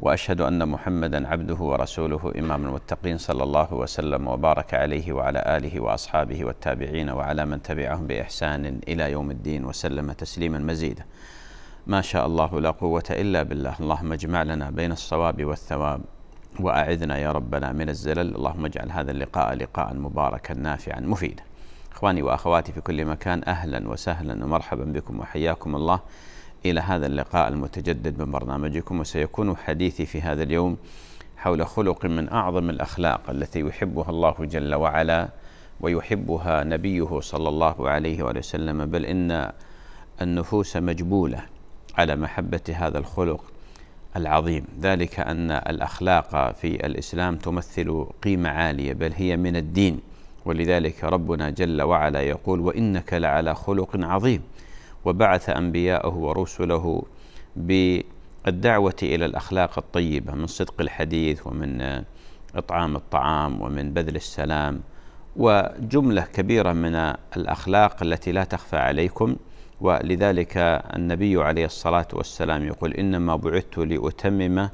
واشهد ان محمدا عبده ورسوله امام المتقين صلى الله وسلم وبارك عليه وعلى اله واصحابه والتابعين وعلى من تبعهم باحسان الى يوم الدين وسلم تسليما مزيدا. ما شاء الله لا قوه الا بالله، اللهم اجمع لنا بين الصواب والثواب واعذنا يا ربنا من الزلل، اللهم اجعل هذا اللقاء لقاء مباركا نافعا مفيدا. اخواني واخواتي في كل مكان اهلا وسهلا ومرحبا بكم وحياكم الله. إلى هذا اللقاء المتجدد من برنامجكم وسيكون حديثي في هذا اليوم حول خلق من أعظم الأخلاق التي يحبها الله جل وعلا ويحبها نبيه صلى الله عليه وسلم بل إن النفوس مجبولة على محبة هذا الخلق العظيم ذلك أن الأخلاق في الإسلام تمثل قيمة عالية بل هي من الدين ولذلك ربنا جل وعلا يقول وإنك لعلى خلق عظيم وبعث انبياءه ورسله بالدعوه الى الاخلاق الطيبه من صدق الحديث ومن اطعام الطعام ومن بذل السلام وجمله كبيره من الاخلاق التي لا تخفى عليكم ولذلك النبي عليه الصلاه والسلام يقول انما بعثت لاتمم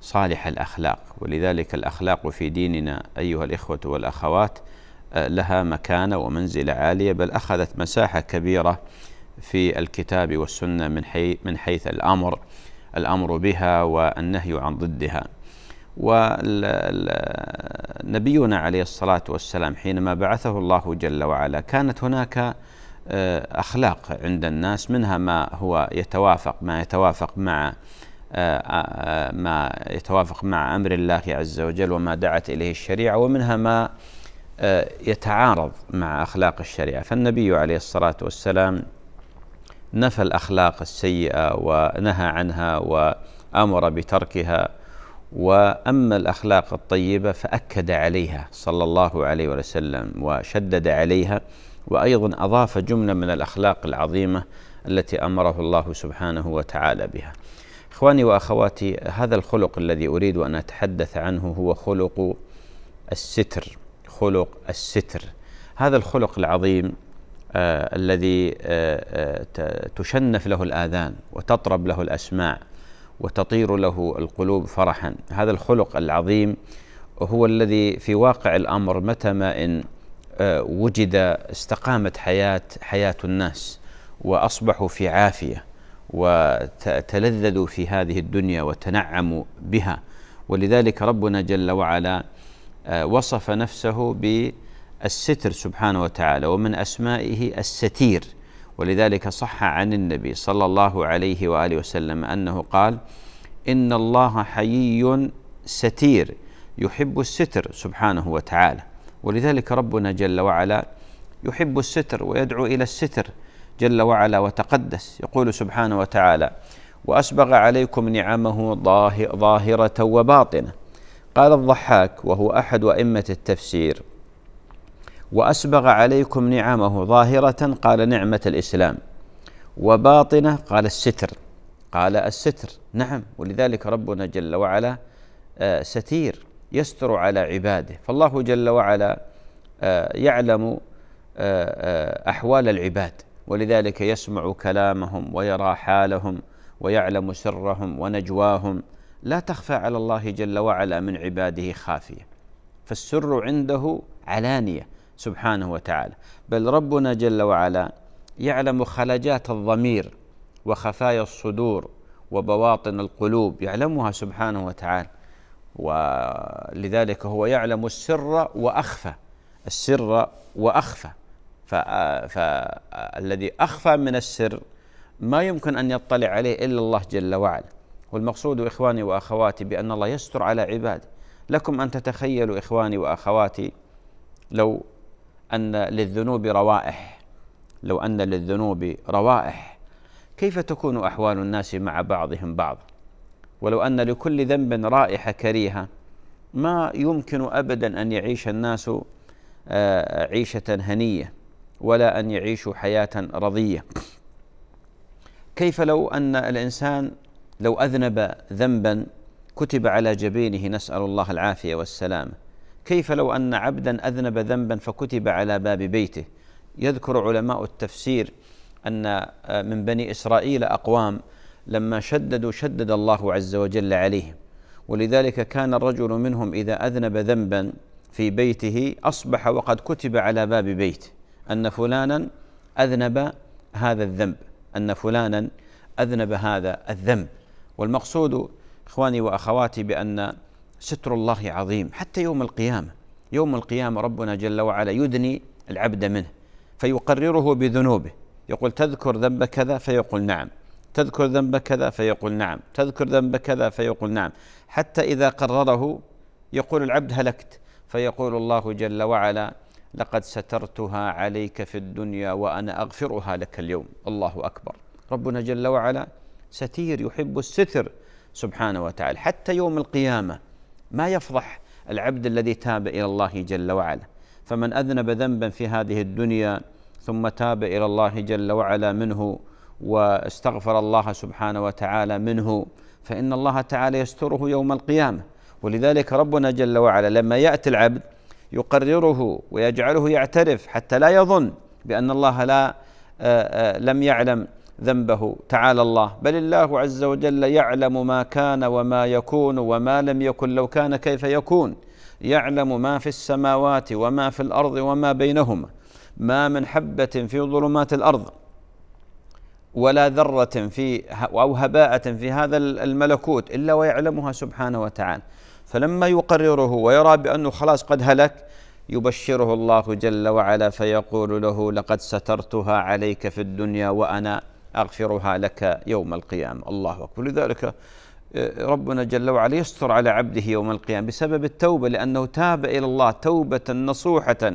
صالح الاخلاق ولذلك الاخلاق في ديننا ايها الاخوه والاخوات آه، لها مكانه ومنزله عاليه بل اخذت مساحه كبيره في الكتاب والسنة من, حي من حيث الأمر الأمر بها والنهي عن ضدها ونبينا عليه الصلاة والسلام حينما بعثه الله جل وعلا كانت هناك آه، أخلاق عند الناس منها ما هو يتوافق ما يتوافق مع آه، آه، ما يتوافق مع أمر الله عز وجل وما دعت إليه الشريعة ومنها ما يتعارض مع أخلاق الشريعة فالنبي عليه الصلاة والسلام نفى الاخلاق السيئه ونهى عنها وامر بتركها واما الاخلاق الطيبه فاكد عليها صلى الله عليه وسلم وشدد عليها وايضا اضاف جمله من الاخلاق العظيمه التي امره الله سبحانه وتعالى بها. اخواني واخواتي هذا الخلق الذي اريد ان اتحدث عنه هو خلق الستر، خلق الستر. هذا الخلق العظيم آه الذي آه آه تشنف له الآذان وتطرب له الأسماع وتطير له القلوب فرحا هذا الخلق العظيم هو الذي في واقع الأمر متى ما إن آه، وجد استقامت حياة حياة الناس وأصبحوا في عافية وتلذذوا في هذه الدنيا وتنعموا بها ولذلك ربنا جل وعلا آه، وصف نفسه ب الستر سبحانه وتعالى ومن اسمائه الستير ولذلك صح عن النبي صلى الله عليه واله وسلم انه قال ان الله حيي ستير يحب الستر سبحانه وتعالى ولذلك ربنا جل وعلا يحب الستر ويدعو الى الستر جل وعلا وتقدس يقول سبحانه وتعالى واسبغ عليكم نعمه ظاهره وباطنه قال الضحاك وهو احد ائمه التفسير وأسبغ عليكم نعمه ظاهرة قال نعمة الإسلام وباطنة قال الستر قال الستر نعم ولذلك ربنا جل وعلا آه، ستير يستر على عباده فالله جل وعلا آه، يعلم آه، أحوال العباد ولذلك يسمع كلامهم ويرى حالهم ويعلم سرهم ونجواهم لا تخفى على الله جل وعلا من عباده خافيه فالسر عنده علانيه سبحانه وتعالى بل ربنا جل وعلا يعلم خلجات الضمير وخفايا الصدور وبواطن القلوب يعلمها سبحانه وتعالى ولذلك هو يعلم السر واخفى السر واخفى فالذي اخفى من السر ما يمكن ان يطلع عليه الا الله جل وعلا والمقصود اخواني واخواتي بان الله يستر على عباده لكم ان تتخيلوا اخواني واخواتي لو أن للذنوب روائح لو أن للذنوب روائح كيف تكون أحوال الناس مع بعضهم بعض ولو أن لكل ذنب رائحة كريهة ما يمكن أبدا أن يعيش الناس آه، عيشة هنية ولا أن يعيشوا حياة رضية كيف لو أن الإنسان لو أذنب ذنبا كتب على جبينه نسأل الله العافية والسلامة كيف لو ان عبدا اذنب ذنبا فكتب على باب بيته يذكر علماء التفسير ان آه، من بني اسرائيل اقوام لما شددوا شدد الله عز وجل عليهم ولذلك كان الرجل منهم اذا اذنب ذنبا في بيته اصبح وقد كتب على باب بيته ان فلانا اذنب هذا الذنب ان فلانا اذنب هذا الذنب والمقصود اخواني واخواتي بان ستر الله عظيم حتى يوم القيامه يوم القيامه ربنا جل وعلا يدني العبد منه فيقرره بذنوبه يقول تذكر ذنب كذا فيقول نعم تذكر ذنب كذا فيقول نعم تذكر ذنب كذا فيقول نعم حتى اذا قرره يقول العبد هلكت فيقول الله جل وعلا لقد سترتها عليك في الدنيا وانا اغفرها لك اليوم الله اكبر ربنا جل وعلا ستير يحب الستر سبحانه وتعالى حتى يوم القيامه ما يفضح العبد الذي تاب الى الله جل وعلا فمن اذنب ذنبا في هذه الدنيا ثم تاب الى الله جل وعلا منه واستغفر الله سبحانه وتعالى منه فان الله تعالى يستره يوم القيامه ولذلك ربنا جل وعلا لما ياتي العبد يقرره ويجعله يعترف حتى لا يظن بان الله لا آه، آه، لم يعلم ذنبه تعالى الله بل الله عز وجل يعلم ما كان وما يكون وما لم يكن لو كان كيف يكون يعلم ما في السماوات وما في الارض وما بينهما ما من حبه في ظلمات الارض ولا ذره في او هباءه في هذا الملكوت الا ويعلمها سبحانه وتعالى فلما يقرره ويرى بانه خلاص قد هلك يبشره الله جل وعلا فيقول له لقد سترتها عليك في الدنيا وانا أغفرها لك يوم القيامة الله أكبر لذلك آه، ربنا جل وعلا يستر على عبده يوم القيامة بسبب التوبة لأنه تاب إلى الله توبة نصوحة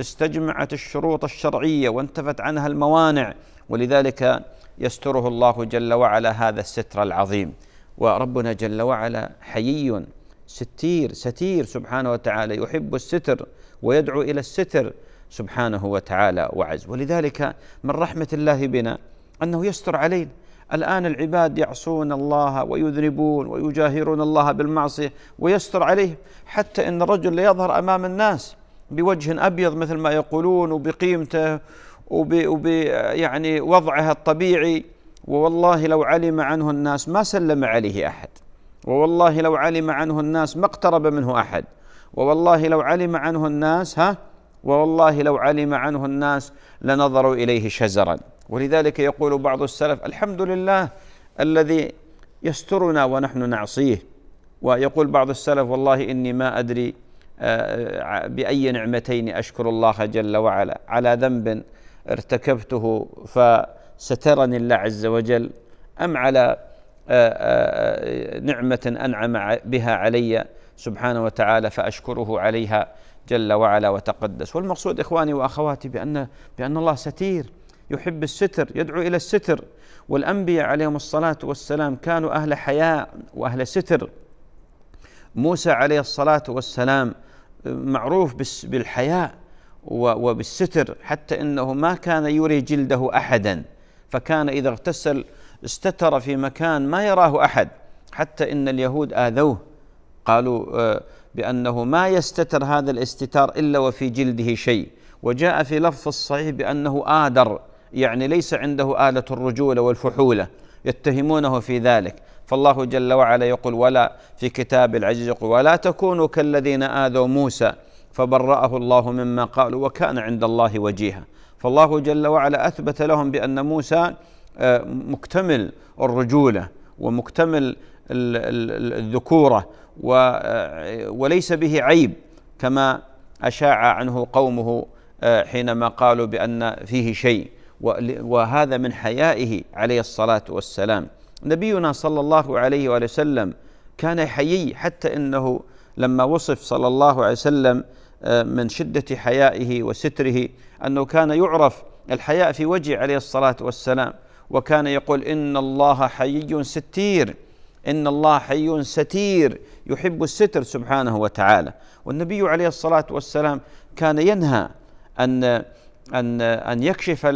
استجمعت الشروط الشرعية وانتفت عنها الموانع ولذلك يستره الله جل وعلا هذا الستر العظيم وربنا جل وعلا حيي ستير ستير سبحانه وتعالى يحب الستر ويدعو إلى الستر سبحانه وتعالى وعز ولذلك من رحمة الله بنا أنه يستر علينا الآن العباد يعصون الله ويذنبون ويجاهرون الله بالمعصية ويستر عليهم حتى إن الرجل ليظهر أمام الناس بوجه أبيض مثل ما يقولون وبقيمته وب, وب يعني وضعه الطبيعي ووالله لو علم عنه الناس ما سلم عليه أحد ووالله لو علم عنه الناس ما اقترب منه أحد ووالله لو علم عنه الناس ها ووالله لو علم عنه الناس لنظروا إليه شزرا ولذلك يقول بعض السلف الحمد لله الذي يسترنا ونحن نعصيه ويقول بعض السلف والله اني ما ادري آه، آه، باي نعمتين اشكر الله جل وعلا على ذنب ارتكبته فسترني الله عز وجل ام على آه، نعمه انعم بها علي سبحانه وتعالى فاشكره عليها جل وعلا وتقدس والمقصود اخواني واخواتي بان بان الله ستير يحب الستر يدعو الى الستر والانبياء عليهم الصلاه والسلام كانوا اهل حياء واهل ستر موسى عليه الصلاه والسلام آه، معروف بالحياء وبالستر حتى انه ما كان يري جلده احدا فكان اذا اغتسل استتر في مكان ما يراه احد حتى ان اليهود اذوه قالوا آه، بانه ما يستتر هذا الاستتار الا وفي جلده شيء وجاء في لفظ الصحيح بانه آدر يعني ليس عنده آلة الرجولة والفحولة يتهمونه في ذلك فالله جل وعلا يقول ولا في كتاب العزيز يقول ولا تكونوا كالذين آذوا موسى فبرأه الله مما قالوا وكان عند الله وجيها فالله جل وعلا أثبت لهم بأن موسى آه، مكتمل الرجولة ومكتمل الذكورة آه، وليس به عيب كما أشاع عنه قومه آه، حينما قالوا بأن فيه شيء وهذا من حيائه عليه الصلاة والسلام نبينا صلى الله عليه وآله وسلم كان حيي حتى إنه لما وصف صلى الله عليه وسلم آه، من شدة حيائه وستره أنه كان يعرف الحياء في وجهه عليه الصلاة والسلام وكان يقول إن الله حيي ستير إن الله حي ستير يحب الستر سبحانه وتعالى والنبي عليه الصلاة والسلام كان ينهى أن أن أن يكشف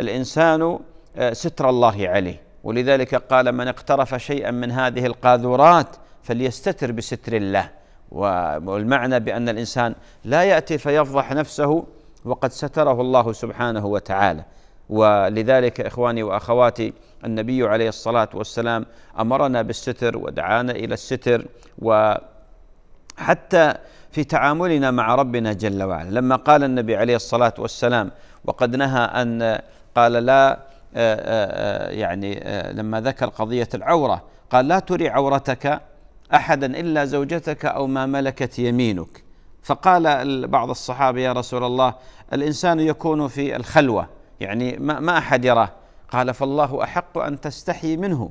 الإنسان آه، ستر الله عليه ولذلك قال من اقترف شيئا من هذه القاذورات فليستتر بستر الله والمعنى بأن الإنسان لا يأتي فيفضح نفسه وقد ستره الله سبحانه وتعالى ولذلك اخواني واخواتي النبي عليه الصلاه والسلام امرنا بالستر ودعانا الى الستر وحتى في تعاملنا مع ربنا جل وعلا لما قال النبي عليه الصلاه والسلام وقد نهى ان قال لا آه، آه، آه، يعني لما ذكر قضيه العوره قال لا تري عورتك احدا الا زوجتك او ما ملكت يمينك فقال بعض الصحابه يا رسول الله الانسان يكون في الخلوه يعني ما, ما احد يراه قال فالله احق ان تستحي منه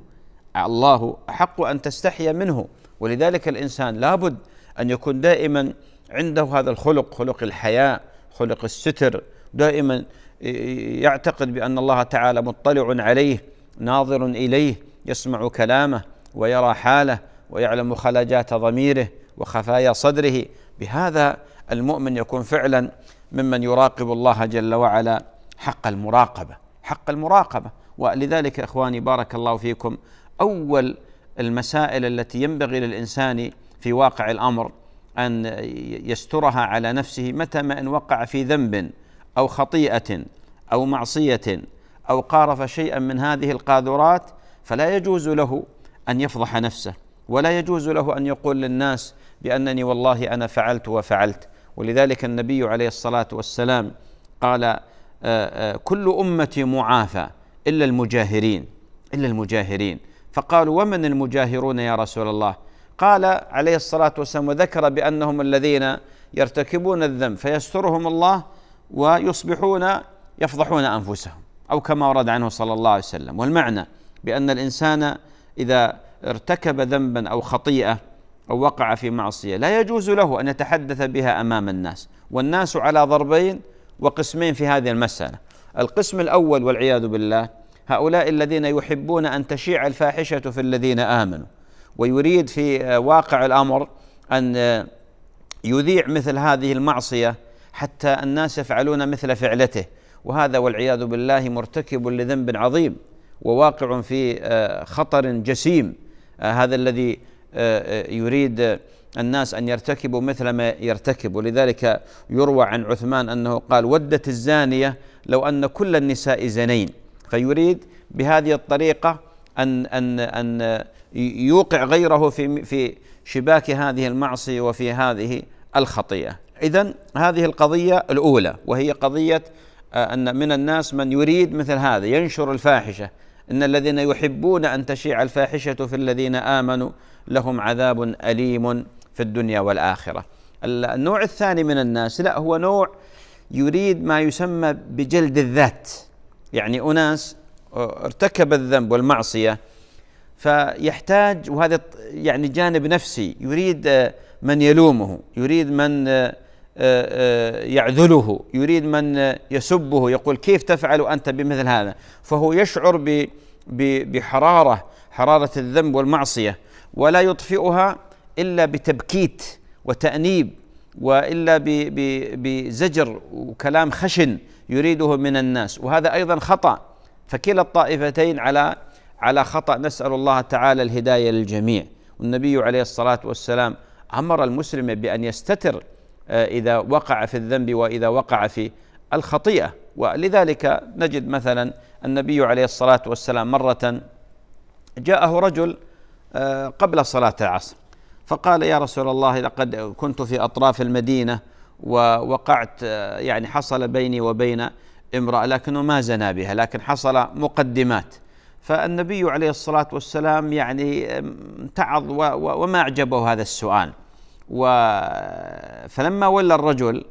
الله احق ان تستحي منه ولذلك الانسان لابد أن يكون دائما عنده هذا الخلق خلق الحياء خلق الستر دائما يعتقد بأن الله تعالى مطلع عليه ناظر إليه يسمع كلامه ويرى حاله ويعلم خلاجات ضميره وخفايا صدره بهذا المؤمن يكون فعلا ممن يراقب الله جل وعلا حق المراقبه حق المراقبه ولذلك اخواني بارك الله فيكم اول المسائل التي ينبغي للانسان في واقع الامر ان يسترها على نفسه متى ما ان وقع في ذنب او خطيئه او معصيه او قارف شيئا من هذه القاذورات فلا يجوز له ان يفضح نفسه ولا يجوز له ان يقول للناس بانني والله انا فعلت وفعلت ولذلك النبي عليه الصلاه والسلام قال آه، آه، كل امتي معافى الا المجاهرين الا المجاهرين فقالوا ومن المجاهرون يا رسول الله قال عليه الصلاة والسلام وذكر بأنهم الذين يرتكبون الذنب فيسترهم الله ويصبحون يفضحون أنفسهم أو كما ورد عنه صلى الله عليه وسلم والمعنى بأن الإنسان إذا ارتكب ذنبا أو خطيئة أو وقع في معصية لا يجوز له أن يتحدث بها أمام الناس والناس على ضربين وقسمين في هذه المسألة القسم الأول والعياذ بالله هؤلاء الذين يحبون أن تشيع الفاحشة في الذين آمنوا ويريد في واقع الامر ان يذيع مثل هذه المعصيه حتى الناس يفعلون مثل فعلته وهذا والعياذ بالله مرتكب لذنب عظيم وواقع في آه، خطر جسيم آه، هذا الذي آه، يريد الناس ان يرتكبوا مثل ما يرتكب ولذلك يروى عن عثمان انه قال ودت الزانيه لو ان كل النساء زنين فيريد بهذه الطريقه ان ان ان يوقع غيره في في شباك هذه المعصيه وفي هذه الخطيئه. اذا هذه القضيه الاولى وهي قضيه آه، ان من الناس من يريد مثل هذا ينشر الفاحشه ان الذين يحبون ان تشيع الفاحشه في الذين امنوا لهم عذاب اليم في الدنيا والاخره. النوع الثاني من الناس لا هو نوع يريد ما يسمى بجلد الذات يعني اناس آه، ارتكب الذنب والمعصيه فيحتاج وهذا يعني جانب نفسي يريد آه، من يلومه يريد من آه، آه، يعذله يريد من يسبه يقول كيف تفعل انت بمثل هذا فهو يشعر بحراره حراره الذنب والمعصيه ولا يطفئها الا بتبكيت وتانيب والا بزجر وكلام خشن يريده من الناس وهذا ايضا خطا فكلا الطائفتين على على خطأ نسأل الله تعالى الهداية للجميع والنبي عليه الصلاة والسلام أمر المسلم بأن يستتر آه، إذا وقع في الذنب وإذا وقع في الخطيئة ولذلك نجد مثلا النبي عليه الصلاة والسلام مرة جاءه رجل آه، قبل صلاة العصر فقال يا رسول الله لقد كنت في أطراف المدينة ووقعت آه، يعني حصل بيني وبين امرأة لكنه ما زنا بها لكن حصل مقدمات فالنبي عليه الصلاة والسلام يعني امتعض وما أعجبه هذا السؤال و فلما ولى الرجل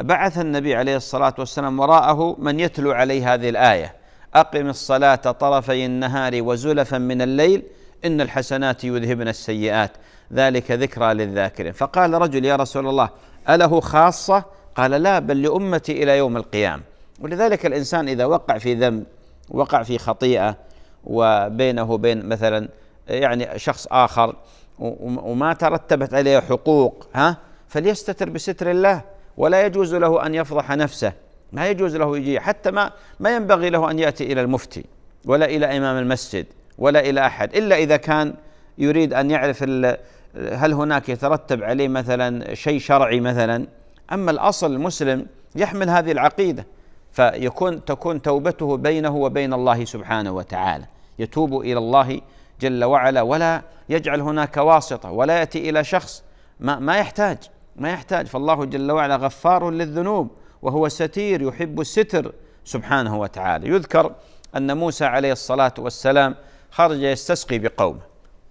بعث النبي عليه الصلاة والسلام وراءه من يتلو عليه هذه الآية أقم الصلاة طرفي النهار وزلفا من الليل إن الحسنات يذهبن السيئات ذلك ذكرى للذاكرين فقال رجل يا رسول الله أله خاصة قال لا بل لأمتي إلى يوم القيامة ولذلك الإنسان إذا وقع في ذنب وقع في خطيئة وبينه وبين مثلا يعني شخص آخر وما ترتبت عليه حقوق ها فليستتر بستر الله ولا يجوز له أن يفضح نفسه ما يجوز له يجي حتى ما ما ينبغي له أن يأتي إلى المفتي ولا إلى إمام المسجد ولا إلى أحد إلا إذا كان يريد أن يعرف هل هناك يترتب عليه مثلا شيء شرعي مثلا أما الأصل المسلم يحمل هذه العقيدة فيكون تكون توبته بينه وبين الله سبحانه وتعالى يتوب الى الله جل وعلا ولا يجعل هناك واسطه ولا ياتي الى شخص ما ما يحتاج ما يحتاج فالله جل وعلا غفار للذنوب وهو ستير يحب الستر سبحانه وتعالى يذكر ان موسى عليه الصلاه والسلام خرج يستسقي بقومه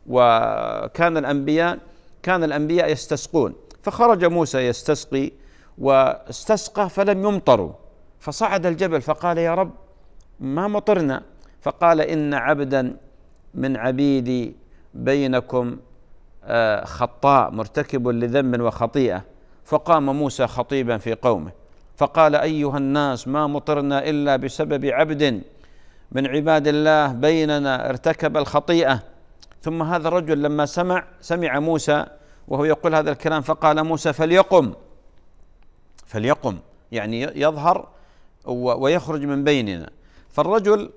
وكان الانبياء كان الانبياء يستسقون فخرج موسى يستسقي واستسقى فلم يمطروا فصعد الجبل فقال يا رب ما مطرنا فقال ان عبدا من عبيدي بينكم آه، خطاء مرتكب لذنب وخطيئه فقام موسى خطيبا في قومه فقال ايها الناس ما مطرنا الا بسبب عبد من عباد الله بيننا ارتكب الخطيئه ثم هذا الرجل لما سمع سمع موسى وهو يقول هذا الكلام فقال موسى فليقم فليقم يعني يظهر ويخرج من بيننا فالرجل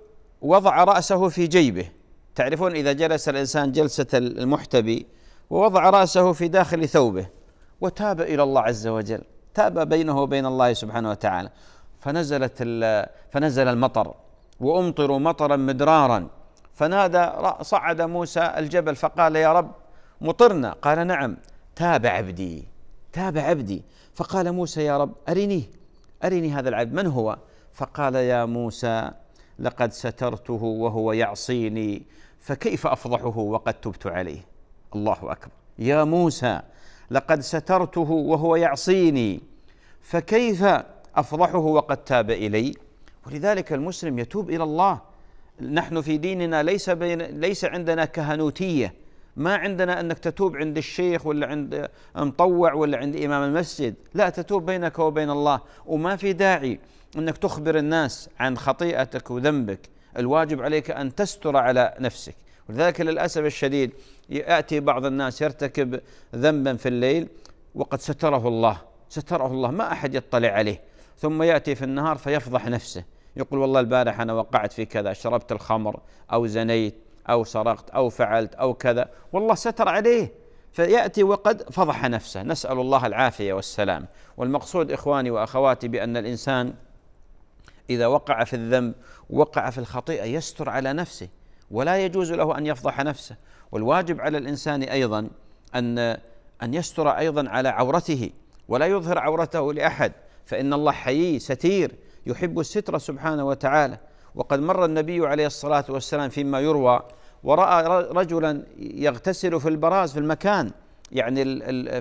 وضع رأسه في جيبه تعرفون إذا جلس الإنسان جلسة المحتبي ووضع رأسه في داخل ثوبه وتاب إلى الله عز وجل تاب بينه وبين الله سبحانه وتعالى فنزلت فنزل المطر وأمطروا مطرا مدرارا فنادى صعد موسى الجبل فقال يا رب مطرنا قال نعم تاب عبدي تاب عبدي فقال موسى يا رب أرني أرني هذا العبد من هو فقال يا موسى لقد سترته وهو يعصيني فكيف أفضحه وقد تبت عليه الله أكبر يا موسى لقد سترته وهو يعصيني فكيف أفضحه وقد تاب إلي ولذلك المسلم يتوب إلى الله نحن في ديننا ليس, بين ليس عندنا كهنوتيه ما عندنا انك تتوب عند الشيخ ولا عند مطوع ولا عند امام المسجد لا تتوب بينك وبين الله وما في داعي انك تخبر الناس عن خطيئتك وذنبك الواجب عليك ان تستر على نفسك ولذلك للاسف الشديد ياتي بعض الناس يرتكب ذنبا في الليل وقد ستره الله ستره الله ما احد يطلع عليه ثم ياتي في النهار فيفضح نفسه يقول والله البارح انا وقعت في كذا شربت الخمر او زنيت أو سرقت أو فعلت أو كذا والله ستر عليه فيأتي وقد فضح نفسه نسأل الله العافية والسلام والمقصود إخواني وأخواتي بأن الإنسان إذا وقع في الذنب وقع في الخطيئة يستر على نفسه ولا يجوز له أن يفضح نفسه والواجب على الإنسان أيضا أن أن يستر أيضا على عورته ولا يظهر عورته لأحد فإن الله حيي ستير يحب الستر سبحانه وتعالى وقد مر النبي عليه الصلاة والسلام فيما يروى ورأى رجلا يغتسل في البراز في المكان يعني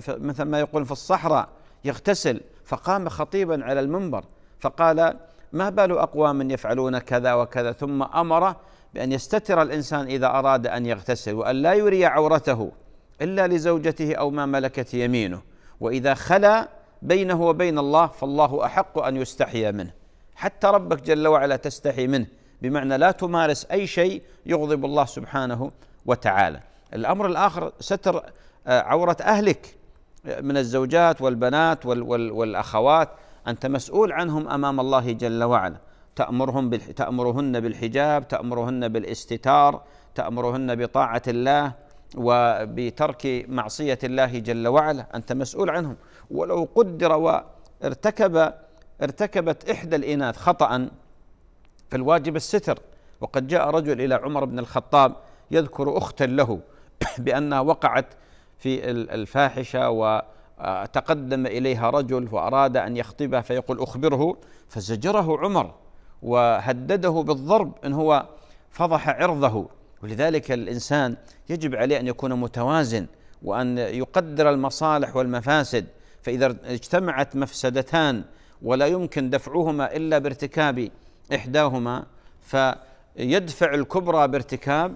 مثل ما يقول في الصحراء يغتسل فقام خطيبا على المنبر فقال ما بال أقوام يفعلون كذا وكذا ثم أمر بأن يستتر الإنسان إذا أراد أن يغتسل وأن لا يري عورته إلا لزوجته أو ما ملكت يمينه وإذا خلا بينه وبين الله فالله أحق أن يستحيا منه حتى ربك جل وعلا تستحي منه بمعنى لا تمارس اي شيء يغضب الله سبحانه وتعالى. الامر الاخر ستر آه، عوره اهلك آه، من الزوجات والبنات والاخوات انت مسؤول عنهم امام الله جل وعلا. تأمرهم تأمرهن بالحجاب، تأمرهن بالاستتار، تأمرهن بطاعة الله وبترك معصية الله جل وعلا، أنت مسؤول عنهم، ولو قدر وارتكب ارتكبت إحدى الإناث خطأ فالواجب الستر وقد جاء رجل إلى عمر بن الخطاب يذكر أختا له بأنها وقعت في الفاحشة وتقدم إليها رجل وأراد أن يخطبها فيقول أخبره فزجره عمر وهدده بالضرب إن هو فضح عرضه ولذلك الإنسان يجب عليه أن يكون متوازن وأن يقدر المصالح والمفاسد فإذا اجتمعت مفسدتان ولا يمكن دفعهما الا بارتكاب احداهما فيدفع الكبرى بارتكاب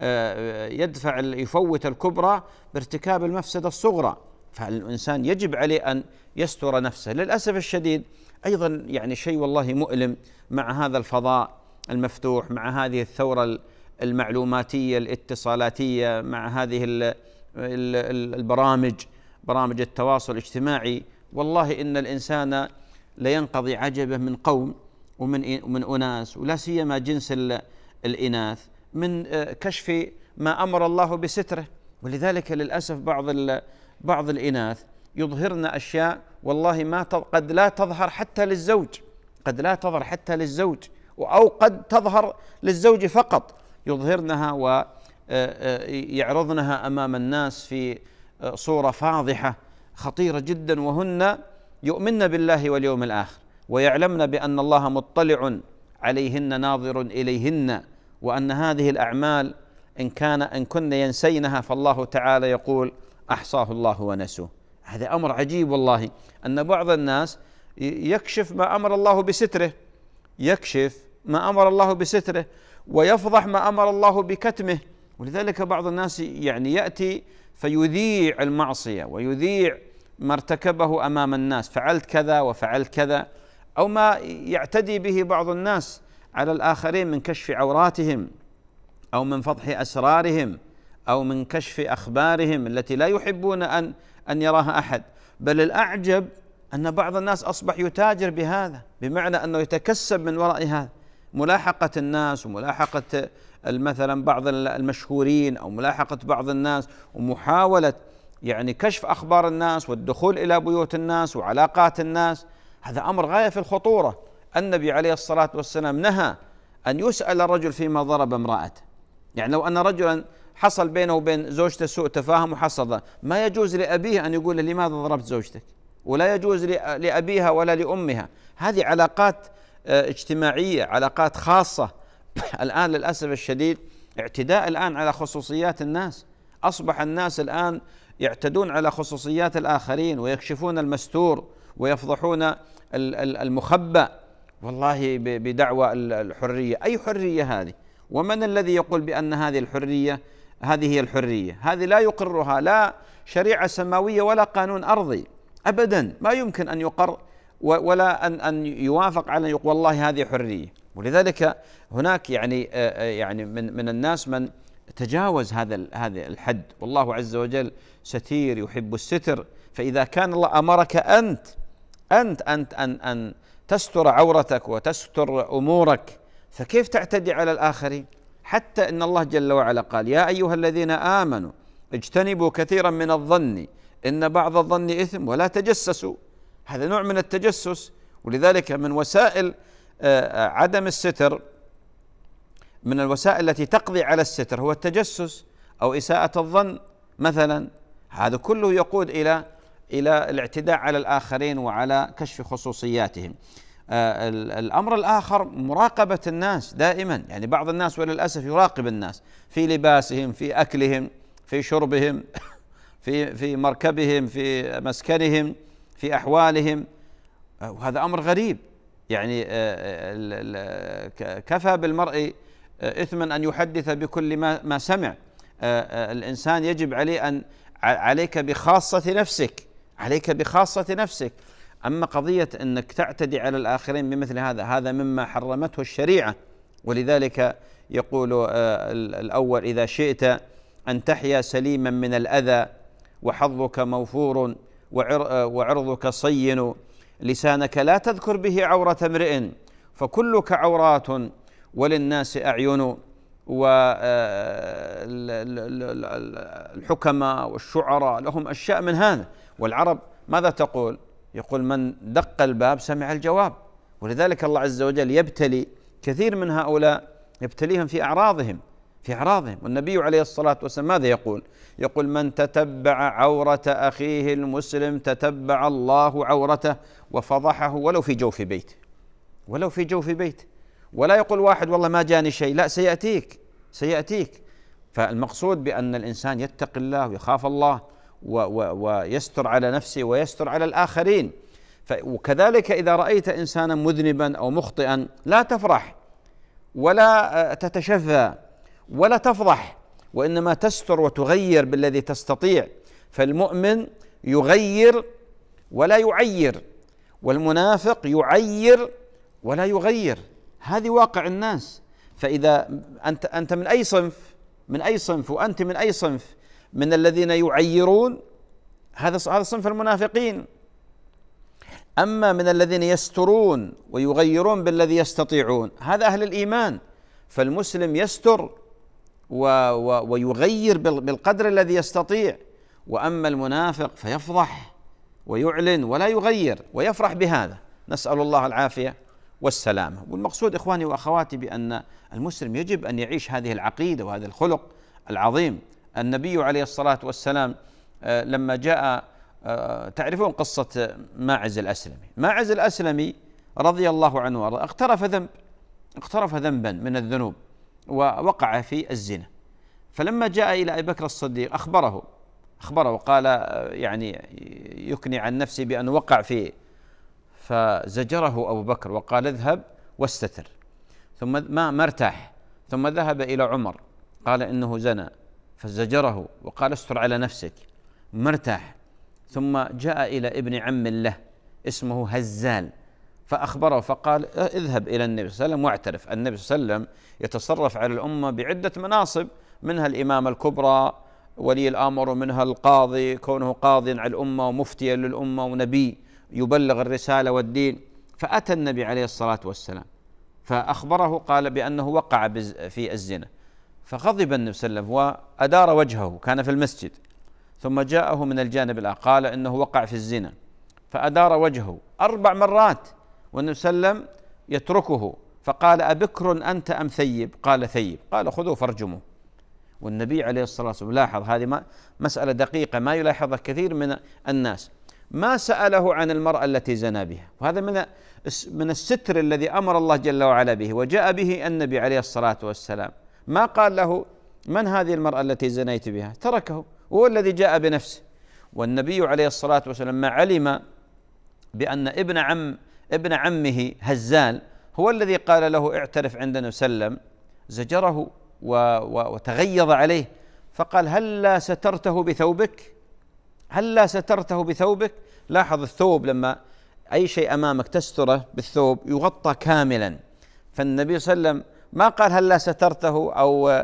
آه، آه، يدفع يفوت الكبرى بارتكاب المفسده الصغرى فالانسان يجب عليه ان يستر نفسه للاسف الشديد ايضا يعني شيء والله مؤلم مع هذا الفضاء المفتوح مع هذه الثوره المعلوماتيه الاتصالاتيه مع هذه البرامج برامج التواصل الاجتماعي والله ان الانسان لينقضي عجبه من قوم ومن ومن اناس ولا سيما جنس الاناث من آه، كشف ما امر الله بستره ولذلك للاسف بعض بعض الاناث يظهرن اشياء والله ما قد لا تظهر حتى للزوج قد لا تظهر حتى للزوج او قد تظهر للزوج فقط يظهرنها ويعرضنها آه، آه، امام الناس في صوره فاضحه خطيره جدا وهن يؤمن بالله واليوم الآخر ويعلمن بأن الله مطلع عليهن ناظر إليهن وأن هذه الأعمال إن كان إن كن ينسينها فالله تعالى يقول أحصاه الله ونسوه هذا أمر عجيب والله أن بعض الناس يكشف ما أمر الله بستره يكشف ما أمر الله بستره ويفضح ما أمر الله بكتمه ولذلك بعض الناس يعني يأتي فيذيع المعصية ويذيع ما ارتكبه امام الناس فعلت كذا وفعلت كذا او ما يعتدي به بعض الناس على الاخرين من كشف عوراتهم او من فضح اسرارهم او من كشف اخبارهم التي لا يحبون ان ان يراها احد بل الاعجب ان بعض الناس اصبح يتاجر بهذا بمعنى انه يتكسب من وراء هذا ملاحقه الناس وملاحقه مثلا بعض المشهورين او ملاحقه بعض الناس ومحاوله يعني كشف اخبار الناس والدخول الى بيوت الناس وعلاقات الناس هذا امر غايه في الخطوره النبي عليه الصلاه والسلام نهى ان يسال الرجل فيما ضرب امراته يعني لو ان رجلا حصل بينه وبين زوجته سوء تفاهم وحصل ما يجوز لابيه ان يقول له لماذا ضربت زوجتك ولا يجوز لابيها ولا لامها هذه علاقات آه، اجتماعيه علاقات خاصه الان للاسف الشديد اعتداء الان على خصوصيات الناس اصبح الناس الان يعتدون على خصوصيات الآخرين ويكشفون المستور ويفضحون المخبأ والله بدعوى الحرية أي حرية هذه ومن الذي يقول بأن هذه الحرية هذه هي الحرية هذه لا يقرها لا شريعة سماوية ولا قانون أرضي أبدا ما يمكن أن يقر ولا أن أن يوافق على يقول والله هذه حرية ولذلك هناك يعني آه، آه، يعني من من الناس من تجاوز هذا هذا الحد والله عز وجل ستير يحب الستر فإذا كان الله أمرك أنت أنت أنت أن أن تستر عورتك وتستر أمورك فكيف تعتدي على الآخرين حتى إن الله جل وعلا قال يا أيها الذين آمنوا اجتنبوا كثيرا من الظن إن بعض الظن إثم ولا تجسسوا هذا نوع من التجسس ولذلك من وسائل آه، آه، عدم الستر من الوسائل التي تقضي على الستر هو التجسس او اساءه الظن مثلا هذا كله يقود الى الى الاعتداء على الاخرين وعلى كشف خصوصياتهم آه، الامر الاخر مراقبه الناس دائما يعني بعض الناس وللاسف يراقب الناس في لباسهم في اكلهم في شربهم في في مركبهم في مسكنهم في احوالهم آه، وهذا امر غريب يعني آه، كفى بالمرء آه، إثما أن يحدث بكل ما, ما سمع آه، آه، الإنسان يجب عليه أن عليك بخاصة نفسك عليك بخاصة نفسك أما قضية أنك تعتدي على الآخرين بمثل هذا هذا مما حرمته الشريعة ولذلك يقول الأول إذا شئت أن تحيا سليما من الأذى وحظك موفور وعرضك صين لسانك لا تذكر به عورة امرئ فكلك عورات وللناس أعين والحكماء آه، والشعراء لهم أشياء من هذا والعرب ماذا تقول يقول من دق الباب سمع الجواب ولذلك الله عز وجل يبتلي كثير من هؤلاء يبتليهم في أعراضهم في أعراضهم والنبي عليه الصلاة والسلام ماذا يقول يقول من تتبع عورة أخيه المسلم تتبع الله عورته وفضحه ولو في جوف بيته ولو في جوف بيته ولا يقول واحد والله ما جاني شيء لا سيأتيك سيأتيك فالمقصود بأن الإنسان يتقي الله ويخاف الله و و ويستر على نفسه ويستر على الآخرين وكذلك إذا رأيت إنسانا مذنبا أو مخطئا لا تفرح ولا آه، تتشفى ولا تفضح وإنما تستر وتغير بالذي تستطيع فالمؤمن يغير ولا يعير والمنافق يعير ولا يغير هذه واقع الناس فإذا أنت أنت من أي صنف من أي صنف وأنت من أي صنف من الذين يعيرون هذا هذا صنف المنافقين أما من الذين يسترون ويغيرون بالذي يستطيعون هذا أهل الإيمان فالمسلم يستر و و ويغير بالقدر الذي يستطيع وأما المنافق فيفضح ويعلن ولا يغير ويفرح بهذا نسأل الله العافية والسلامة والمقصود إخواني وأخواتي بأن المسلم يجب أن يعيش هذه العقيدة وهذا الخلق العظيم النبي عليه الصلاة والسلام آه، لما جاء آه، تعرفون قصة ماعز الأسلمي ماعز الأسلمي رضي الله عنه وارضاه اقترف ذنب اقترف ذنبا من الذنوب ووقع في الزنا فلما جاء إلى أبي بكر الصديق أخبره أخبره قال آه، يعني يكني عن نفسي بأن وقع في فزجره أبو بكر وقال اذهب واستتر ثم ما ما ارتاح ثم ذهب إلى عمر قال إنه زنى فزجره وقال استر على نفسك ما ارتاح ثم جاء إلى ابن عم له اسمه هزال فأخبره فقال اذهب إلى النبي صلى الله عليه وسلم واعترف النبي صلى الله عليه وسلم يتصرف على الأمة بعدة مناصب منها الإمامة الكبرى ولي الأمر ومنها القاضي كونه قاضيا على الأمة ومفتيا للأمة ونبي يبلغ الرسالة والدين فأتى النبي عليه الصلاة والسلام فأخبره قال بأنه وقع في الزنا فغضب النبي صلى الله عليه وسلم وأدار وجهه كان في المسجد ثم جاءه من الجانب الآخر قال إنه وقع في الزنا فأدار وجهه أربع مرات والنبي صلى الله عليه وسلم يتركه فقال أبكر أنت أم ثيب قال ثيب قال خذوه فارجموه والنبي عليه الصلاة والسلام لاحظ هذه مسألة دقيقة ما يلاحظها كثير من الناس ما سأله عن المرأة التي زنى بها وهذا من من الستر الذي أمر الله جل وعلا به وجاء به النبي عليه الصلاة والسلام ما قال له من هذه المرأة التي زنيت بها تركه هو الذي جاء بنفسه والنبي عليه الصلاة والسلام ما علم بأن ابن عم ابن عمه هزال هو الذي قال له اعترف عندنا وسلم زجره وتغيظ عليه فقال هلا هل سترته بثوبك هل لا سترته بثوبك لاحظ الثوب لما أي شيء أمامك تستره بالثوب يغطى كاملا فالنبي صلى الله عليه وسلم ما قال هل لا سترته أو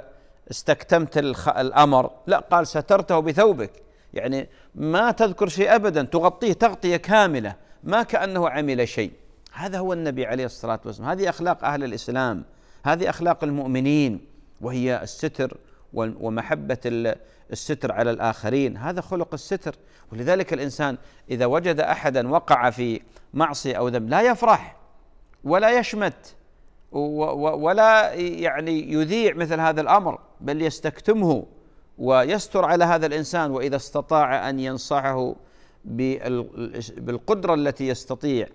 استكتمت الأمر لا قال سترته بثوبك يعني ما تذكر شيء أبدا تغطيه تغطية كاملة ما كأنه عمل شيء هذا هو النبي عليه الصلاة والسلام هذه أخلاق أهل الإسلام هذه أخلاق المؤمنين وهي الستر ومحبة الستر على الآخرين هذا خلق الستر ولذلك الإنسان إذا وجد أحدا وقع في معصية أو ذنب لا يفرح ولا يشمت ولا يعني يذيع مثل هذا الأمر بل يستكتمه ويستر على هذا الإنسان وإذا استطاع أن ينصحه بالقدرة التي يستطيع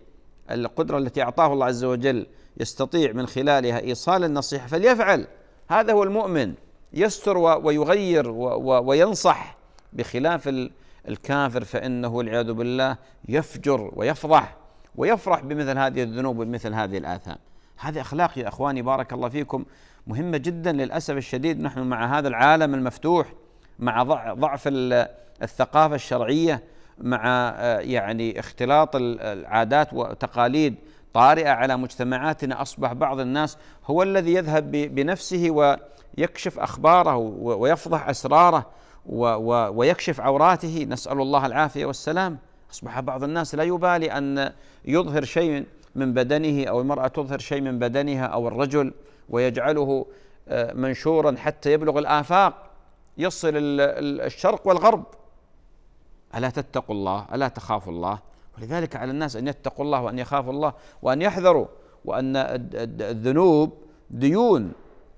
القدرة التي أعطاه الله عز وجل يستطيع من خلالها إيصال النصيحة فليفعل هذا هو المؤمن يستر ويغير وينصح بخلاف الكافر فإنه والعياذ بالله يفجر ويفضح ويفرح بمثل هذه الذنوب ومثل هذه الآثام هذه أخلاق يا أخواني بارك الله فيكم مهمة جدا للأسف الشديد نحن مع هذا العالم المفتوح مع ضعف الثقافة الشرعية مع آه، يعني اختلاط العادات وتقاليد طارئة على مجتمعاتنا أصبح بعض الناس هو الذي يذهب بنفسه و يكشف أخباره ويفضح أسراره ويكشف عوراته نسأل الله العافية والسلام أصبح بعض الناس لا يبالي أن يظهر شيء من بدنه أو المرأة تظهر شيء من بدنها أو الرجل ويجعله آه، منشورا حتى يبلغ الآفاق يصل الشرق والغرب ألا تتقوا الله ألا تخافوا الله ولذلك على الناس أن يتقوا الله وأن يخافوا الله وأن يحذروا وأن الذنوب ديون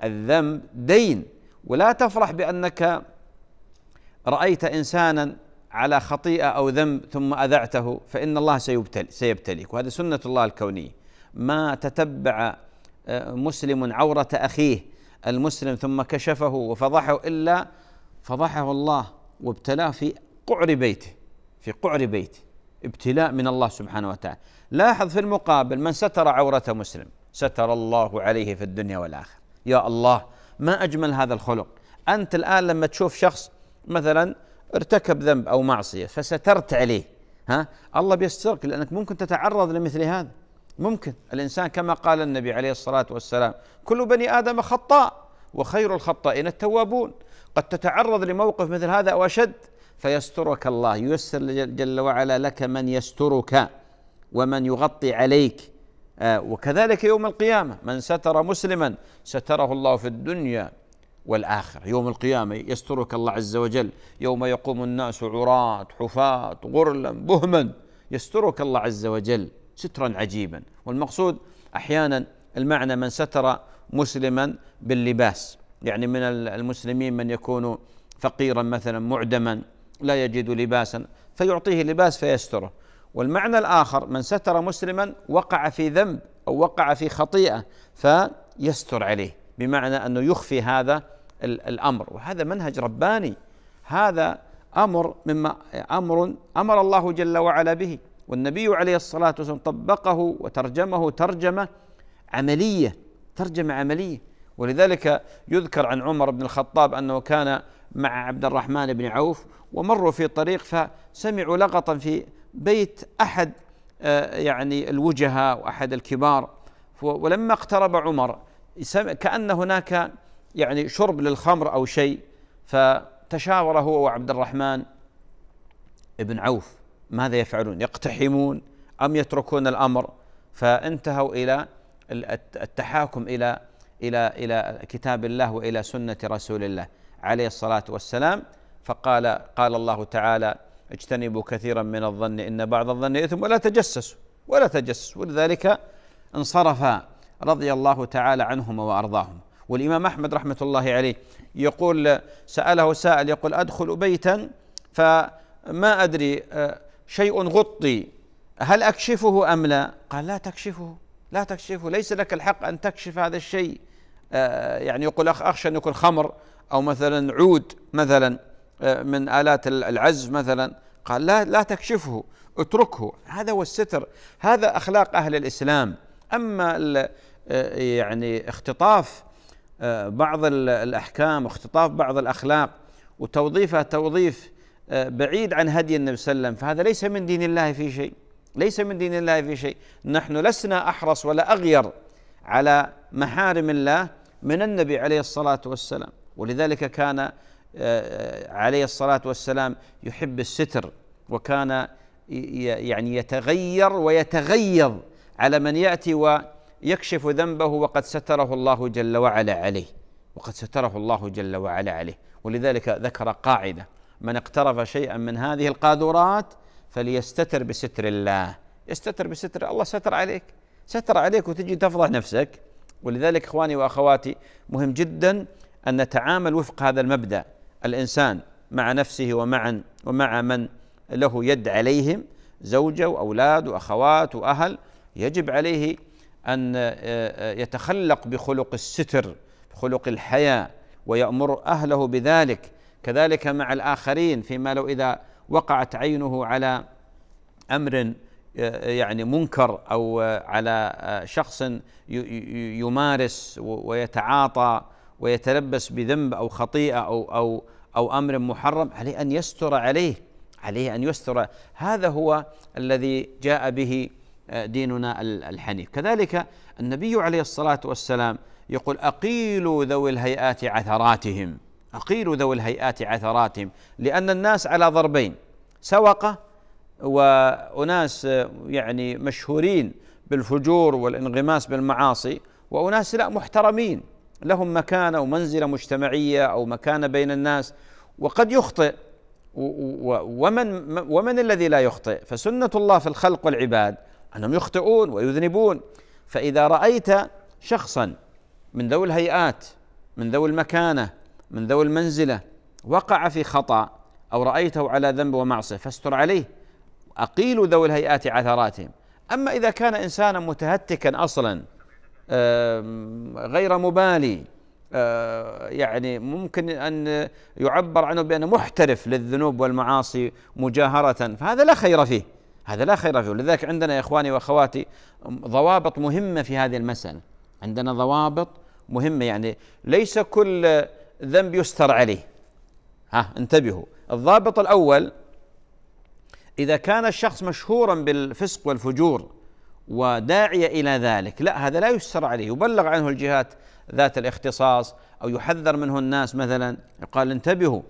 الذنب دين ولا تفرح بأنك رأيت إنسانا على خطيئة أو ذنب ثم أذعته فإن الله سيبتلي سيبتليك وهذه سنة الله الكونية ما تتبع آه، مسلم عورة أخيه المسلم ثم كشفه وفضحه إلا فضحه الله وابتلاه في قعر بيته في قعر بيته ابتلاء من الله سبحانه وتعالى لاحظ في المقابل من ستر عورة مسلم ستر الله عليه في الدنيا والآخرة يا الله ما أجمل هذا الخلق أنت الآن لما تشوف شخص مثلا ارتكب ذنب أو معصية فسترت عليه ها الله بيسترك لأنك ممكن تتعرض لمثل هذا ممكن الإنسان كما قال النبي عليه الصلاة والسلام كل بني آدم خطاء وخير الخطائين التوابون قد تتعرض لموقف مثل هذا أو أشد فيسترك الله ييسر جل وعلا لك من يسترك ومن يغطي عليك آه، وكذلك يوم القيامة من ستر مسلما ستره الله في الدنيا والآخرة يوم القيامة يسترك الله عز وجل يوم يقوم الناس عراة حفاة غرلا بهما يسترك الله عز وجل سترا عجيبا والمقصود أحيانا المعنى من ستر مسلما باللباس يعني من المسلمين من يكون فقيرا مثلا معدما لا يجد لباسا فيعطيه لباس فيستره والمعنى الآخر من ستر مسلما وقع في ذنب أو وقع في خطيئة فيستر عليه بمعنى أنه يخفي هذا الأمر وهذا منهج رباني هذا أمر مما أمر أمر الله جل وعلا به والنبي عليه الصلاة والسلام طبقه وترجمه ترجمة عملية ترجمة عملية ولذلك يذكر عن عمر بن الخطاب أنه كان مع عبد الرحمن بن عوف ومروا في طريق فسمعوا لغطا في بيت احد آه، يعني الوجهاء واحد الكبار ولما اقترب عمر كان هناك يعني شرب للخمر او شيء فتشاور هو وعبد الرحمن ابن عوف ماذا يفعلون يقتحمون ام يتركون الامر فانتهوا الى التحاكم الى الى الى كتاب الله والى سنه رسول الله عليه الصلاه والسلام فقال قال الله تعالى اجتنبوا كثيرا من الظن إن بعض الظن إثم ولا تجسسوا ولا تجسسوا ولذلك انصرف رضي الله تعالى عنهم وأرضاهم والإمام أحمد رحمة الله عليه يقول سأله سائل يقول أدخل بيتا فما أدري آه، شيء غطي هل أكشفه أم لا قال لا تكشفه لا تكشفه ليس لك الحق أن تكشف هذا الشيء آه، يعني يقول أخشى أن يكون خمر أو مثلا عود مثلا آه، من آلات العزف مثلا قال لا لا تكشفه اتركه هذا هو الستر هذا أخلاق أهل الإسلام أما آه، يعني اختطاف آه، بعض الأحكام واختطاف بعض الأخلاق وتوظيفها توظيف بعيد عن هدي النبي صلى الله عليه وسلم فهذا ليس من دين الله في شيء ليس من دين الله في شيء نحن لسنا أحرص ولا أغير على محارم الله من النبي عليه الصلاة والسلام ولذلك كان عليه الصلاة والسلام يحب الستر وكان يعني يتغير ويتغيظ على من يأتي ويكشف ذنبه وقد ستره الله جل وعلا عليه وقد ستره الله جل وعلا عليه ولذلك ذكر قاعدة من اقترف شيئا من هذه القاذورات فليستتر بستر الله يستتر بستر الله ستر عليك ستر عليك وتجي تفضح نفسك ولذلك اخواني واخواتي مهم جدا ان نتعامل وفق هذا المبدا الإنسان مع نفسه ومع ومع من له يد عليهم زوجة وأولاد وأخوات وأهل يجب عليه أن آه، آه، يتخلق بخلق الستر بخلق الحياة ويأمر أهله بذلك كذلك مع الآخرين فيما لو إذا وقعت عينه على أمر آه، يعني منكر أو على شخص يمارس ويتعاطى ويتلبس بذنب أو خطيئة أو أو أو أمر محرم عليه أن يستر عليه عليه أن يستر هذا هو الذي جاء به آه، ديننا الحنيف كذلك النبي عليه الصلاة والسلام يقول أقيلوا ذوي الهيئات عثراتهم أقيلوا ذوي الهيئات عثراتهم لأن الناس على ضربين سوقة وأناس آه، يعني مشهورين بالفجور والانغماس بالمعاصي وأناس لا محترمين لهم مكانة ومنزلة مجتمعية أو مكانة بين الناس وقد يخطئ ومن ومن الذي لا يخطئ فسنة الله في الخلق والعباد أنهم يخطئون ويذنبون فإذا رأيت شخصا من ذوي الهيئات من ذوي المكانة من ذوي المنزلة وقع في خطأ أو رأيته على ذنب ومعصية فاستر عليه أقيل ذوي الهيئات عثراتهم أما إذا كان إنسانا متهتكا أصلا غير مبالي آه، يعني ممكن أن يعبر عنه بأنه محترف للذنوب والمعاصي مجاهرة فهذا لا خير فيه هذا لا خير فيه ولذلك عندنا يا إخواني وأخواتي ضوابط مهمة في هذه المسألة عندنا ضوابط مهمة يعني ليس كل ذنب يستر عليه ها انتبهوا الضابط الأول إذا كان الشخص مشهورا بالفسق والفجور وداعية إلى ذلك لا هذا لا يشترى عليه يبلغ عنه الجهات ذات الاختصاص أو يحذر منه الناس مثلا يقال انتبهوا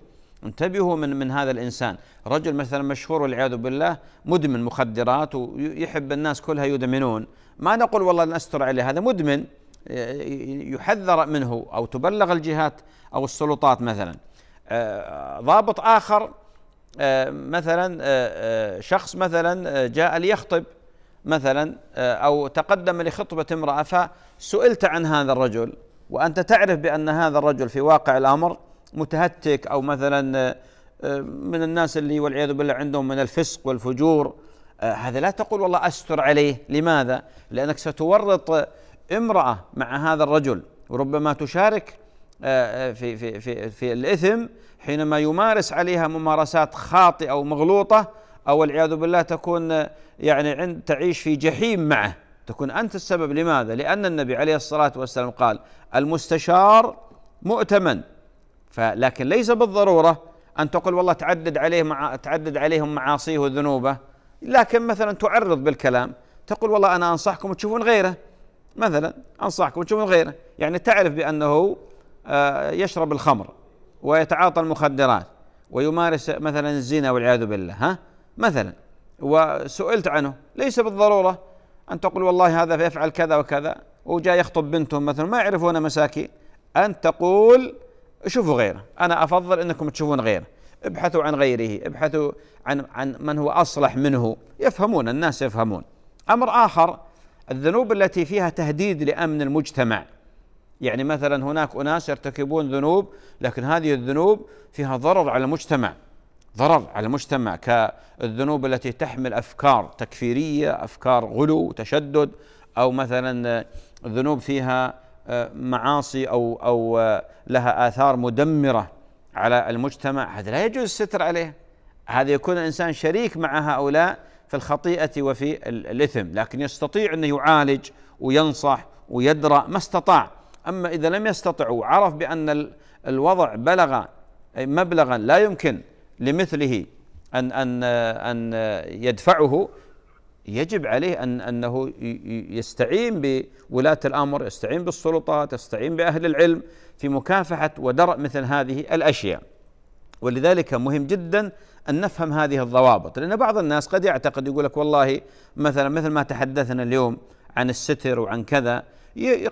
انتبهوا من من هذا الانسان، رجل مثلا مشهور والعياذ بالله مدمن مخدرات ويحب الناس كلها يدمنون، ما نقول والله نستر عليه هذا مدمن يحذر منه او تبلغ الجهات او السلطات مثلا. آه، ضابط اخر آه، مثلا آه، شخص مثلا جاء ليخطب مثلا آه، أو تقدم لخطبة امرأة فسئلت عن هذا الرجل وأنت تعرف بأن هذا الرجل في واقع الأمر متهتك أو مثلا آه، آه، من الناس اللي والعياذ بالله عندهم من الفسق والفجور هذا لا تقول والله أستر عليه لماذا؟ لأنك ستورط امرأة مع هذا الرجل وربما تشارك في في في في الإثم حينما يمارس عليها ممارسات خاطئة ومغلوطة او والعياذ بالله تكون يعني عند تعيش في جحيم معه تكون انت السبب لماذا؟ لان النبي عليه الصلاه والسلام قال المستشار مؤتمن فلكن ليس بالضروره ان تقول والله تعدد عليه مع تعدد عليهم معاصيه وذنوبه لكن مثلا تعرض بالكلام تقول والله انا انصحكم تشوفون غيره مثلا انصحكم تشوفون غيره يعني تعرف بانه آه، يشرب الخمر ويتعاطى المخدرات ويمارس مثلا الزنا والعياذ بالله ها مثلا وسئلت عنه ليس بالضرورة أن تقول والله هذا يفعل كذا وكذا وجاء يخطب بنتهم مثلا ما يعرفون مساكين أن تقول شوفوا غيره أنا أفضل أنكم تشوفون غيره ابحثوا عن غيره ابحثوا عن عن من هو أصلح منه يفهمون الناس يفهمون أمر آخر الذنوب التي فيها تهديد لأمن المجتمع يعني مثلا هناك أناس يرتكبون ذنوب لكن هذه الذنوب فيها ضرر على المجتمع ضرر على المجتمع كالذنوب التي تحمل افكار تكفيريه، افكار غلو، تشدد او مثلا ذنوب فيها آه، معاصي او او آه، لها اثار مدمره على المجتمع، هذا لا يجوز الستر عليه. هذا يكون الانسان شريك مع هؤلاء في الخطيئه وفي الاثم، لكن يستطيع انه يعالج وينصح ويدرأ ما استطاع، اما اذا لم يستطع وعرف بان الوضع بلغ مبلغا لا يمكن لمثله أن أن أن يدفعه يجب عليه أن أنه يستعين بولاة الأمر يستعين بالسلطات يستعين بأهل العلم في مكافحة ودرء مثل هذه الأشياء ولذلك مهم جدا أن نفهم هذه الضوابط لأن بعض الناس قد يعتقد يقول لك والله مثلا مثل ما تحدثنا اليوم عن الستر وعن كذا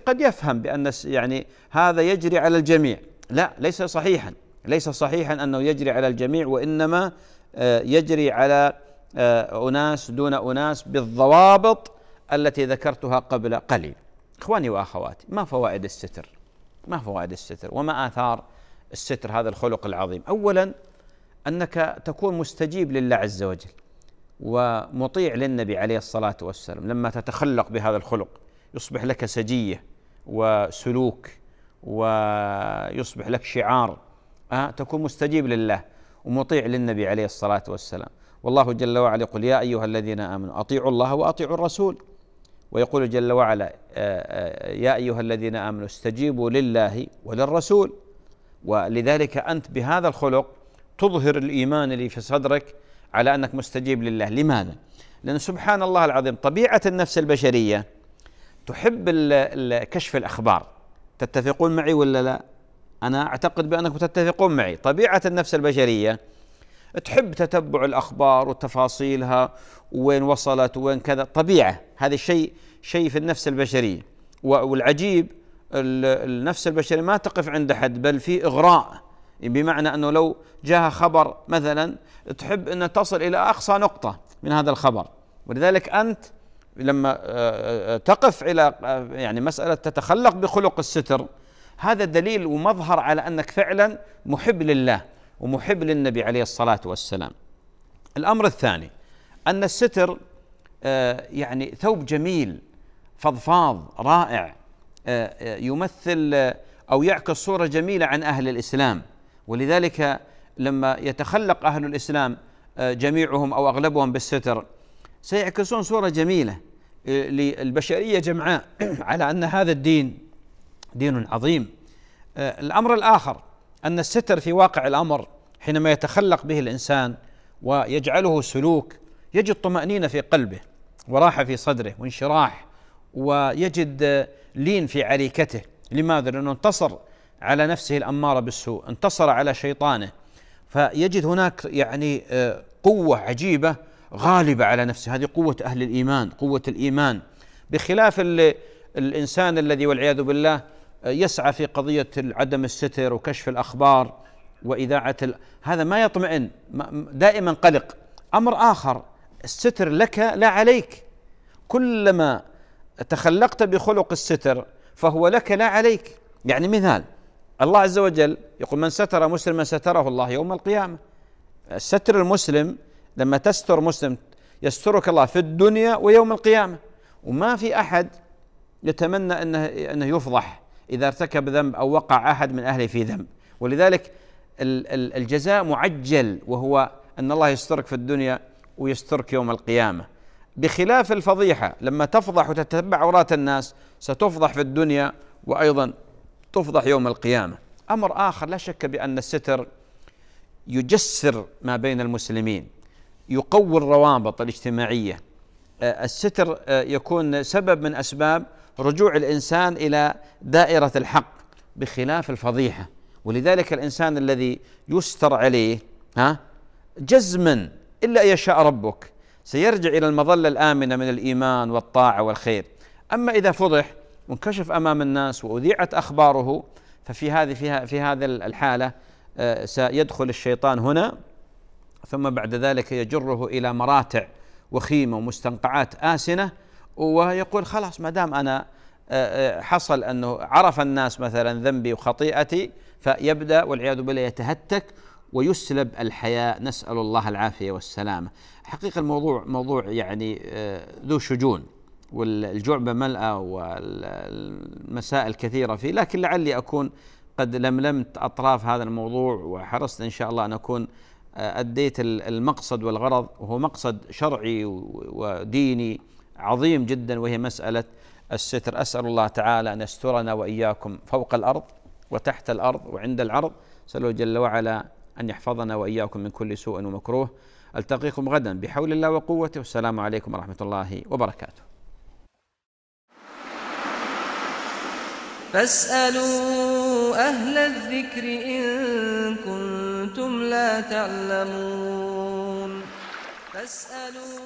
قد يفهم بأن يعني هذا يجري على الجميع لا ليس صحيحا ليس صحيحا أنه يجري على الجميع وإنما آه، يجري على آه، أناس دون أناس بالضوابط التي ذكرتها قبل قليل إخواني وأخواتي ما فوائد الستر ما فوائد الستر وما آثار الستر هذا الخلق العظيم أولا أنك تكون مستجيب لله عز وجل ومطيع للنبي عليه الصلاة والسلام لما تتخلق بهذا الخلق يصبح لك سجية وسلوك ويصبح لك شعار أه؟ تكون مستجيب لله ومطيع للنبي عليه الصلاة والسلام والله جل وعلا يقول يا أيها الذين آمنوا أطيعوا الله وأطيعوا الرسول ويقول جل وعلا آه، آه، يا أيها الذين آمنوا استجيبوا لله وللرسول ولذلك أنت بهذا الخلق تظهر الإيمان اللي في صدرك على أنك مستجيب لله لماذا؟ لأن سبحان الله العظيم طبيعة النفس البشرية تحب كشف الأخبار تتفقون معي ولا لا؟ أنا أعتقد بأنكم تتفقون معي طبيعة النفس البشرية تحب تتبع الأخبار وتفاصيلها وين وصلت وين كذا طبيعة هذا الشيء شيء في النفس البشرية والعجيب النفس البشرية ما تقف عند حد بل في إغراء بمعنى أنه لو جاها خبر مثلا تحب أن تصل إلى أقصى نقطة من هذا الخبر ولذلك أنت لما آه، آه، تقف إلى آه، يعني مسألة تتخلق بخلق الستر هذا دليل ومظهر على انك فعلا محب لله ومحب للنبي عليه الصلاه والسلام. الامر الثاني ان الستر آه، يعني ثوب جميل فضفاض رائع آه، آه، يمثل او يعكس صوره جميله عن اهل الاسلام ولذلك لما يتخلق اهل الاسلام جميعهم او اغلبهم بالستر سيعكسون صوره جميله للبشريه جمعاء على ان هذا الدين دين عظيم آه، الامر الاخر ان الستر في واقع الامر حينما يتخلق به الانسان ويجعله سلوك يجد طمانينه في قلبه وراحه في صدره وانشراح ويجد لين في عريكته لماذا؟ لأنه انتصر على نفسه الأمارة بالسوء انتصر على شيطانه فيجد هناك يعني آه، قوة عجيبة غالبة على نفسه هذه قوة أهل الإيمان قوة الإيمان بخلاف الإنسان الذي والعياذ بالله يسعى في قضية عدم الستر وكشف الأخبار وإذاعة ال... هذا ما يطمئن دائما قلق أمر آخر الستر لك لا عليك كلما تخلقت بخلق الستر فهو لك لا عليك يعني مثال الله عز وجل يقول من ستر مسلما ستره الله يوم القيامة ستر المسلم لما تستر مسلم يسترك الله في الدنيا ويوم القيامة وما في أحد يتمنى أنه, أنه يفضح إذا ارتكب ذنب أو وقع أحد من أهله في ذنب ولذلك الجزاء معجل وهو أن الله يسترك في الدنيا ويسترك يوم القيامة بخلاف الفضيحة لما تفضح وتتبع عورات الناس ستفضح في الدنيا وأيضا تفضح يوم القيامة أمر آخر لا شك بأن الستر يجسر ما بين المسلمين يقوي الروابط الاجتماعية آه، الستر آه، يكون سبب من أسباب رجوع الانسان الى دائره الحق بخلاف الفضيحه ولذلك الانسان الذي يستر عليه ها جزما الا ان يشاء ربك سيرجع الى المظله الامنه من الايمان والطاعه والخير اما اذا فضح وانكشف امام الناس واذيعت اخباره ففي هذه فيها في هذا الحاله آه، سيدخل الشيطان هنا ثم بعد ذلك يجره الى مراتع وخيمه ومستنقعات اسنه ويقول خلاص ما دام انا آه، آه، حصل انه عرف الناس مثلا ذنبي وخطيئتي فيبدا والعياذ بالله يتهتك ويسلب الحياء نسال الله العافيه والسلامه. حقيقه الموضوع موضوع يعني آه، ذو شجون والجعبه ملأى والمسائل كثيره فيه لكن لعلي اكون قد لملمت اطراف هذا الموضوع وحرصت ان شاء الله ان اكون اديت المقصد والغرض وهو مقصد شرعي وديني عظيم جدا وهي مسألة الستر أسأل الله تعالى أن يسترنا وإياكم فوق الأرض وتحت الأرض وعند العرض سأله جل وعلا أن يحفظنا وإياكم من كل سوء ومكروه ألتقيكم غدا بحول الله وقوته والسلام عليكم ورحمة الله وبركاته فاسألوا أهل الذكر إن كنتم لا تعلمون فاسألوا